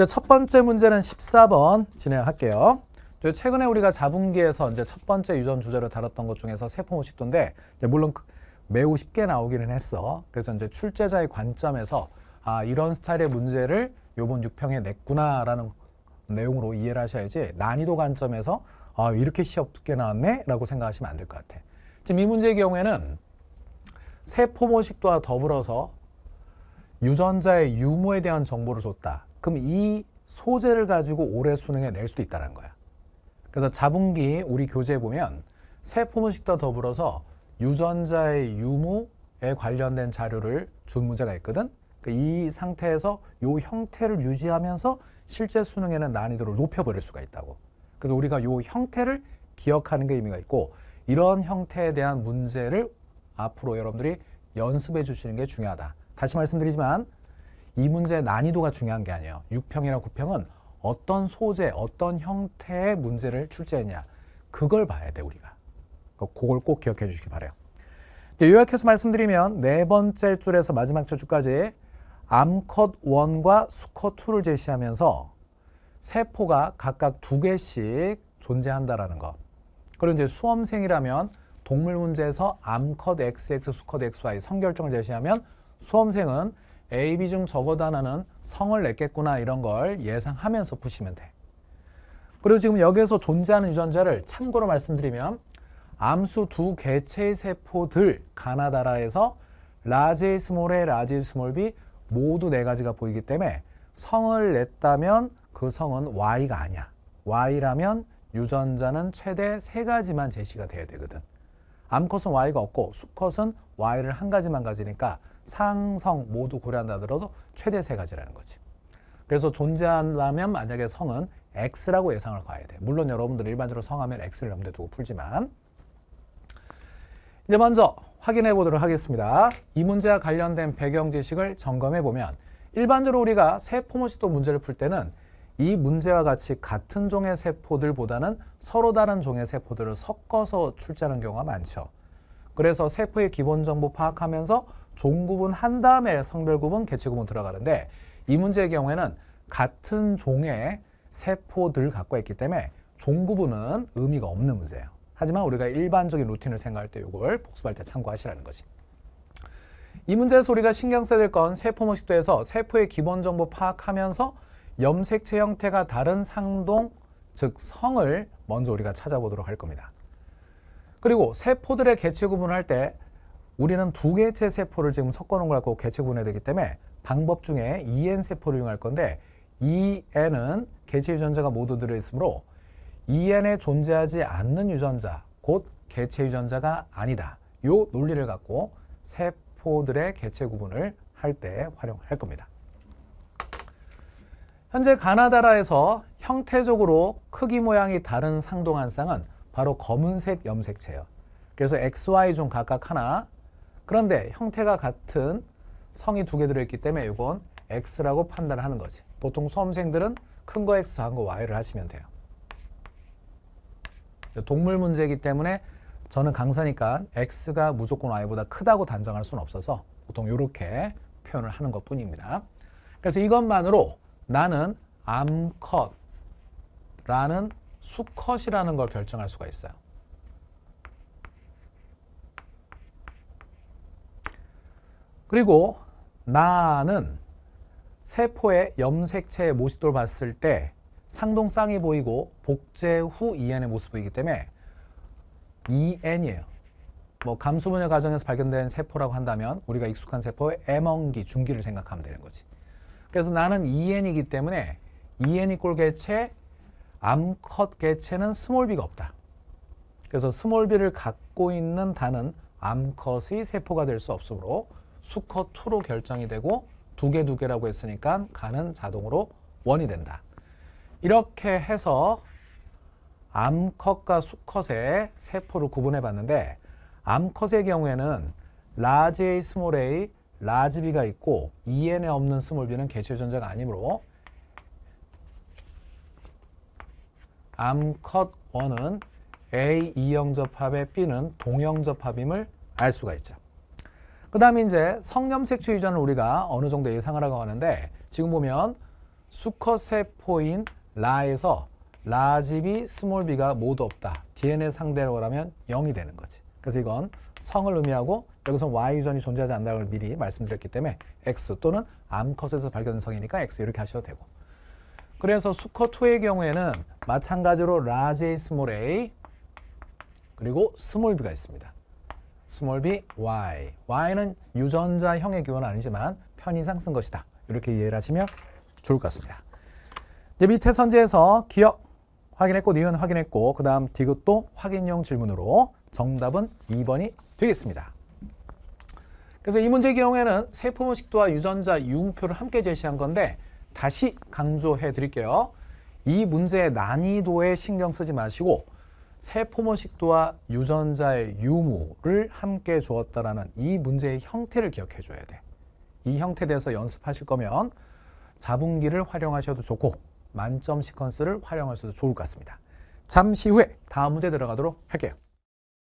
이제 첫 번째 문제는 14번 진행할게요. 최근에 우리가 자분기에서 이제 첫 번째 유전 주제를 다뤘던 것 중에서 세포모식도인데 물론 그 매우 쉽게 나오기는 했어. 그래서 이제 출제자의 관점에서 아 이런 스타일의 문제를 요번 6평에 냈구나라는 내용으로 이해를 하셔야지 난이도 관점에서 아 이렇게 시험 두께 나왔네 라고 생각하시면 안 될 것 같아. 지금 이 문제의 경우에는 세포 모식도와 더불어서 유전자의 유무에 대한 정보를 줬다. 그럼 이 소재를 가지고 오래 수능에 낼 수도 있다는 거야. 그래서 자분기 우리 교재에 보면 세 포문식과 더불어서 유전자의 유무에 관련된 자료를 준 문제가 있거든. 그러니까 이 상태에서 이 형태를 유지하면서 실제 수능에는 난이도를 높여버릴 수가 있다고. 그래서 우리가 이 형태를 기억하는 게 의미가 있고 이런 형태에 대한 문제를 앞으로 여러분들이 연습해 주시는 게 중요하다. 다시 말씀드리지만 이 문제의 난이도가 중요한 게 아니에요. 6평이나 9평은 어떤 소재, 어떤 형태의 문제를 출제했냐. 그걸 봐야 돼, 우리가. 그걸 꼭 기억해 주시기 바래요. 요약해서 말씀드리면 네 번째 줄에서 마지막 줄까지 암컷 1과 수컷 2를 제시하면서 세포가 각각 두 개씩 존재한다라는 것. 그리고 이제 수험생이라면 동물 문제에서 암컷 XX, 수컷 XY 성결정을 제시하면 수험생은 AB 중 적어도 하나는 성을 냈겠구나 이런 걸 예상하면서 푸시면 돼. 그리고 지금 여기에서 존재하는 유전자를 참고로 말씀드리면 암수 두 개체의 세포들 가나다라에서 라지 스몰의 라지 스몰 B 모두 네 가지가 보이기 때문에 성을 냈다면 그 성은 Y가 아니야. Y라면 유전자는 최대 세 가지만 제시가 돼야 되거든. 암컷은 Y가 없고 수컷은 Y를 한 가지만 가지니까 상성 모두 고려한다 하더라도 최대 세 가지라는 거지. 그래서 존재한다면 만약에 성은 x라고 예상을 가야 돼. 물론 여러분들 일반적으로 성하면 x를 염두에 두고 풀지만 이제 먼저 확인해 보도록 하겠습니다. 이 문제와 관련된 배경 지식을 점검해 보면 일반적으로 우리가 세포모시도 문제를 풀 때는 이 문제와 같이 같은 종의 세포들보다는 서로 다른 종의 세포들을 섞어서 출제하는 경우가 많죠. 그래서 세포의 기본 정보 파악하면서 종 구분 한 다음에 성별 구분, 개체 구분 들어가는데 이 문제의 경우에는 같은 종의 세포들 갖고 있기 때문에 종 구분은 의미가 없는 문제예요. 하지만 우리가 일반적인 루틴을 생각할 때 이걸 복습할 때 참고하시라는 거지. 이 문제에서 우리가 신경 써야 될 건 세포모식도에서 세포의 기본 정보 파악하면서 염색체 형태가 다른 상동, 즉 성을 먼저 우리가 찾아보도록 할 겁니다. 그리고 세포들의 개체 구분할 때 우리는 두 개체 세포를 지금 섞어놓은 걸 갖고 개체 구분해야 되기 때문에 방법 중에 EN 세포를 이용할 건데 EN은 개체 유전자가 모두 들어있으므로 EN에 존재하지 않는 유전자, 곧 개체 유전자가 아니다. 요 논리를 갖고 세포들의 개체 구분을 할 때 활용할 겁니다. 현재 가나다라에서 형태적으로 크기 모양이 다른 상동한 쌍은 바로 검은색 염색체예요. 그래서 XY 중 각각 하나. 그런데 형태가 같은 성이 두 개 들어있기 때문에 이건 X라고 판단을 하는 거지. 보통 수험생들은 큰 거 X, 작은 거 Y를 하시면 돼요. 동물 문제이기 때문에 저는 강사니까 X가 무조건 Y보다 크다고 단정할 수는 없어서 보통 이렇게 표현을 하는 것 뿐입니다. 그래서 이것만으로 나는 암컷라는 수컷이라는 걸 결정할 수가 있어요. 그리고 나는 세포의 염색체의 모습을 봤을 때 상동쌍이 보이고 복제 후 EN의 모습이기 때문에 EN이에요. 뭐 감수분열 과정에서 발견된 세포라고 한다면 우리가 익숙한 세포의 M원기, 중기를 생각하면 되는 거지. 그래서 나는 EN이기 때문에 EN 이꼴 개체 암컷 개체는 스몰비가 없다. 그래서 스몰비를 갖고 있는 단은 암컷의 세포가 될 수 없으므로 수컷 2로 결정이 되고 두 개 두 개라고 했으니까 간은 자동으로 원이 된다. 이렇게 해서 암컷과 수컷의 세포를 구분해 봤는데 암컷의 경우에는 라지 A 스몰 A, 라지 B가 있고 EN에 없는 스몰 B는 개체 유전자가 아니므로 암컷 원은 A 이형접합의 B는 동형접합임을 알 수가 있죠. 그 다음에 이제 성염색체 유전을 우리가 어느 정도 예상을 하고 하는데 지금 보면 수컷세포인 라에서 라지비, 스몰비가 모두 없다. DNA 상대로 라면 0이 되는 거지. 그래서 이건 성을 의미하고 여기서 Y 유전이 존재하지 않는다는 걸 미리 말씀드렸기 때문에 X 또는 암컷에서 발견된 성이니까 X 이렇게 하셔도 되고. 그래서 수컷2의 경우에는 마찬가지로 large a, small a 그리고 small b가 있습니다. small b, y. y는 유전자형의 기호는 아니지만 편의상 쓴 것이다. 이렇게 이해를 하시면 좋을 것 같습니다. 이제 밑에 선지에서 기억 확인했고 니은 확인했고 그 다음 디귿도 확인용 질문으로 정답은 2번이 되겠습니다. 그래서 이 문제의 경우에는 세포 모식도와 유전자 유음표를 함께 제시한 건데 다시 강조해 드릴게요. 이 문제의 난이도에 신경 쓰지 마시고 세포모식도와 유전자의 유무를 함께 주었다라는 이 문제의 형태를 기억해 줘야 돼. 이 형태에 대해서 연습하실 거면 자분기를 활용하셔도 좋고 만점 시퀀스를 활용하셔도 좋을 것 같습니다. 잠시 후에 다음 문제 들어가도록 할게요.